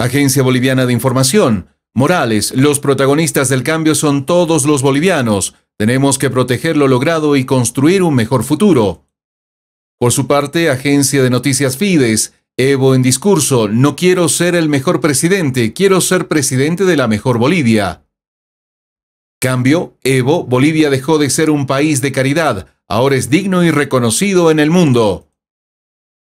Agencia Boliviana de Información. Morales, los protagonistas del cambio son todos los bolivianos. Tenemos que proteger lo logrado y construir un mejor futuro. Por su parte, Agencia de Noticias Fides. Evo en discurso, no quiero ser el mejor presidente, quiero ser presidente de la mejor Bolivia. Cambio, Evo, Bolivia dejó de ser un país de caridad, ahora es digno y reconocido en el mundo.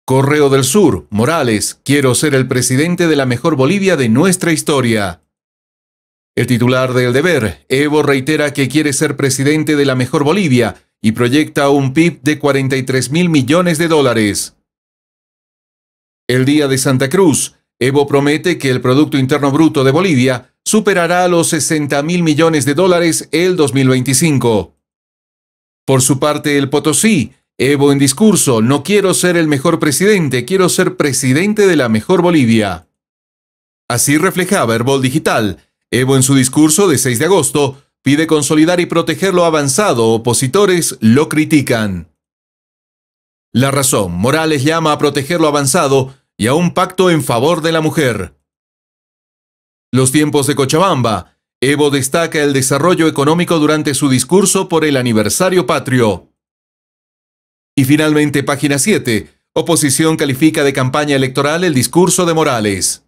Correo del Sur, Morales, quiero ser el presidente de la mejor Bolivia de nuestra historia. El titular del deber, Evo, reitera que quiere ser presidente de la mejor Bolivia y proyecta un PIB de 43 mil millones de dólares. El día de Santa Cruz, Evo promete que el Producto Interno Bruto de Bolivia superará los 60 mil millones de dólares el 2025. Por su parte, el Potosí Evo en discurso, no quiero ser el mejor presidente, quiero ser presidente de la mejor Bolivia. Así reflejaba Herbol Digital. Evo en su discurso de 6 de agosto pide consolidar y proteger lo avanzado, opositores lo critican. La razón, Morales llama a proteger lo avanzado y a un pacto en favor de la mujer. Los tiempos de Cochabamba, Evo destaca el desarrollo económico durante su discurso por el aniversario patrio. Y finalmente, página 7. Oposición califica de campaña electoral el discurso de Morales.